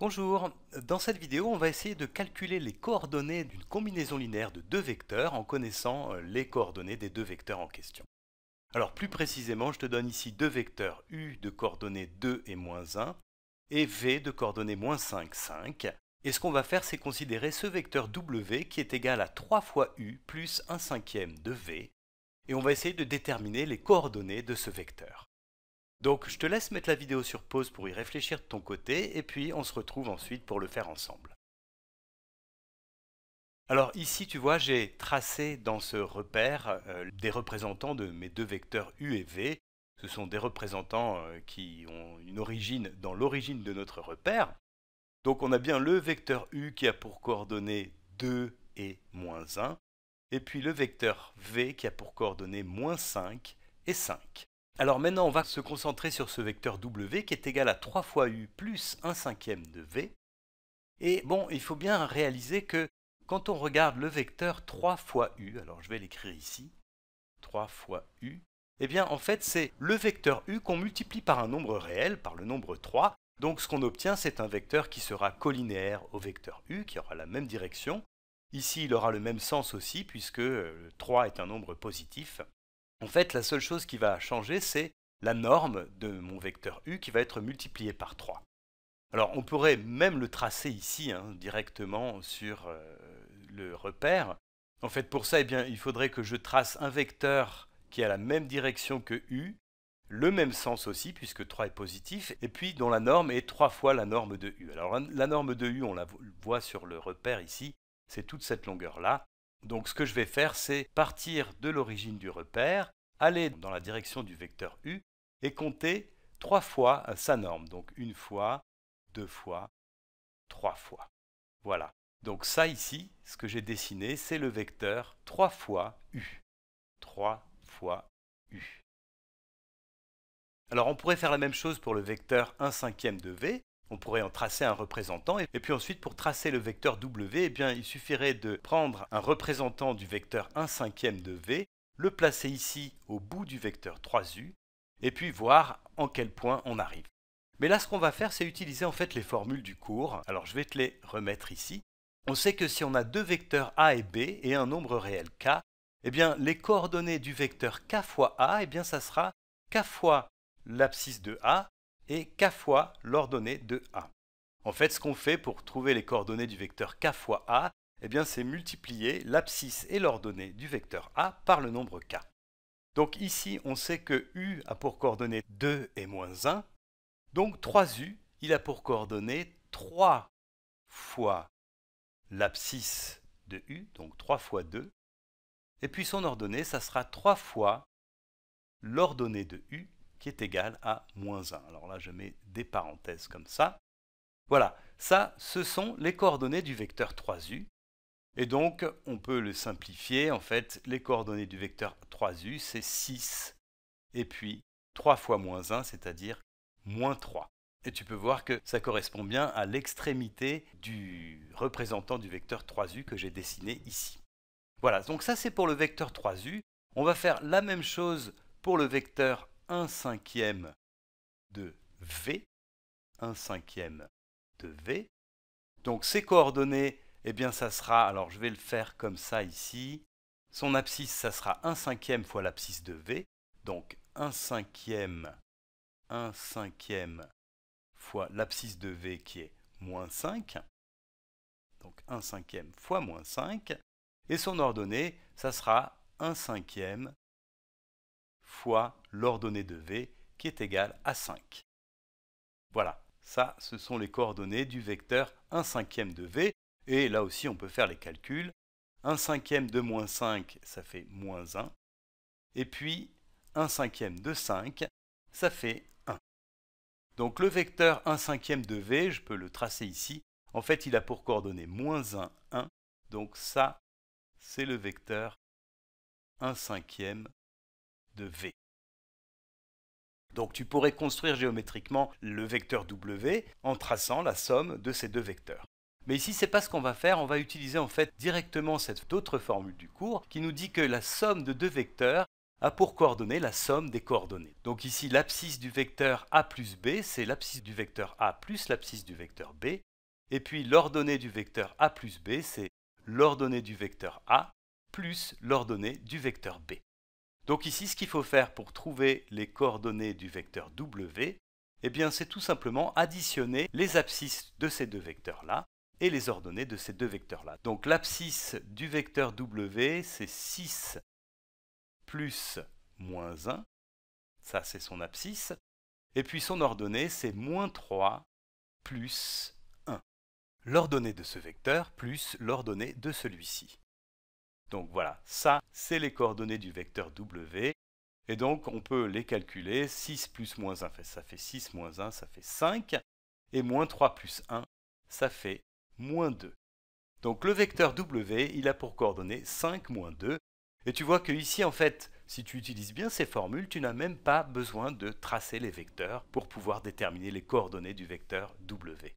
Bonjour, dans cette vidéo on va essayer de calculer les coordonnées d'une combinaison linéaire de deux vecteurs en connaissant euh, les coordonnées des deux vecteurs en question. Alors plus précisément je te donne ici deux vecteurs u de coordonnées 2 et moins 1 et v de coordonnées moins 5, 5. Et ce qu'on va faire c'est considérer ce vecteur w qui est égal à 3 fois u plus 1 cinquième de v et on va essayer de déterminer les coordonnées de ce vecteur. Donc je te laisse mettre la vidéo sur pause pour y réfléchir de ton côté, et puis on se retrouve ensuite pour le faire ensemble. Alors ici, tu vois, j'ai tracé dans ce repère euh, des représentants de mes deux vecteurs U et V. Ce sont des représentants euh, qui ont une origine dans l'origine de notre repère. Donc on a bien le vecteur U qui a pour coordonnées 2 et moins 1, et puis le vecteur V qui a pour coordonnées moins 5 et 5. Alors maintenant, on va se concentrer sur ce vecteur W qui est égal à 3 fois U plus 1 cinquième de V. Et bon, il faut bien réaliser que quand on regarde le vecteur 3 fois U, alors je vais l'écrire ici, 3 fois U, eh bien en fait c'est le vecteur U qu'on multiplie par un nombre réel, par le nombre 3, donc ce qu'on obtient, c'est un vecteur qui sera collinéaire au vecteur u, qui aura la même direction. Ici, il aura le même sens aussi, puisque 3 euh, est un nombre positif. En fait, la seule chose qui va changer, c'est la norme de mon vecteur u qui va être multipliée par 3. Alors on pourrait même le tracer ici, hein, directement sur euh, le repère. En fait, pour ça, eh bien, il faudrait que je trace un vecteur qui a la même direction que u, le même sens aussi, puisque 3 est positif, et puis dont la norme est 3 fois la norme de u. Alors la norme de u, on la voit sur le repère ici, c'est toute cette longueur-là, donc ce que je vais faire, c'est partir de l'origine du repère, aller dans la direction du vecteur U et compter trois fois sa norme. Donc une fois, deux fois, trois fois. Voilà. Donc ça ici, ce que j'ai dessiné, c'est le vecteur 3 fois U. Trois fois U. Alors on pourrait faire la même chose pour le vecteur 1 cinquième de V. On pourrait en tracer un représentant, et puis ensuite pour tracer le vecteur W, eh bien, il suffirait de prendre un représentant du vecteur 1 cinquième de V, le placer ici au bout du vecteur 3U, et puis voir en quel point on arrive. Mais là, ce qu'on va faire, c'est utiliser en fait les formules du cours. Alors je vais te les remettre ici. On sait que si on a deux vecteurs A et B et un nombre réel K, eh bien, les coordonnées du vecteur K fois A, eh bien, ça sera K fois l'abscisse de A et k fois l'ordonnée de a. En fait, ce qu'on fait pour trouver les coordonnées du vecteur k fois a, eh bien, c'est multiplier l'abscisse et l'ordonnée du vecteur a par le nombre k. Donc ici, on sait que u a pour coordonnées 2 et moins 1, donc 3u, il a pour coordonnée 3 fois l'abscisse de u, donc 3 fois 2, et puis son ordonnée, ça sera 3 fois l'ordonnée de u, qui est égal à moins 1. Alors là, je mets des parenthèses comme ça. Voilà, ça, ce sont les coordonnées du vecteur 3u. Et donc, on peut le simplifier. En fait, les coordonnées du vecteur 3u, c'est 6 et puis 3 fois moins 1, c'est-à-dire moins 3. Et tu peux voir que ça correspond bien à l'extrémité du représentant du vecteur 3u que j'ai dessiné ici. Voilà, donc ça c'est pour le vecteur 3u. On va faire la même chose pour le vecteur 1 cinquième de V, 1 cinquième de V. Donc ces coordonnées, eh bien ça sera, alors je vais le faire comme ça ici, son abscisse, ça sera 1 cinquième fois l'abscisse de V, donc 1 cinquième, 1 cinquième fois l'abscisse de V qui est moins 5, donc 1 cinquième fois moins 5, et son ordonnée, ça sera 1 cinquième fois l'ordonnée de V qui est égale à 5. Voilà, ça ce sont les coordonnées du vecteur 1 cinquième de V, et là aussi on peut faire les calculs. 1 cinquième de moins 5, ça fait moins 1, et puis 1 cinquième de 5, ça fait 1. Donc le vecteur 1 cinquième de V, je peux le tracer ici, en fait il a pour coordonnées moins 1, 1, donc ça c'est le vecteur 1 cinquième V. Donc tu pourrais construire géométriquement le vecteur W en traçant la somme de ces deux vecteurs. Mais ici, n'est pas ce qu'on va faire, on va utiliser en fait directement cette autre formule du cours qui nous dit que la somme de deux vecteurs a pour coordonnées la somme des coordonnées. Donc ici, l'abscisse du vecteur A plus B, c'est l'abscisse du vecteur A plus l'abscisse du vecteur B. Et puis l'ordonnée du vecteur A plus B, c'est l'ordonnée du vecteur A plus l'ordonnée du vecteur B. Donc ici, ce qu'il faut faire pour trouver les coordonnées du vecteur W, eh bien c'est tout simplement additionner les abscisses de ces deux vecteurs-là et les ordonnées de ces deux vecteurs-là. Donc l'abscisse du vecteur W, c'est 6 plus moins 1, ça c'est son abscisse, et puis son ordonnée, c'est moins 3 plus 1, l'ordonnée de ce vecteur plus l'ordonnée de celui-ci. Donc voilà, ça, c'est les coordonnées du vecteur W. Et donc, on peut les calculer. 6 plus moins 1, ça fait 6 moins 1, ça fait 5. Et moins 3 plus 1, ça fait moins 2. Donc le vecteur W, il a pour coordonnées 5 moins 2. Et tu vois que ici, en fait, si tu utilises bien ces formules, tu n'as même pas besoin de tracer les vecteurs pour pouvoir déterminer les coordonnées du vecteur W.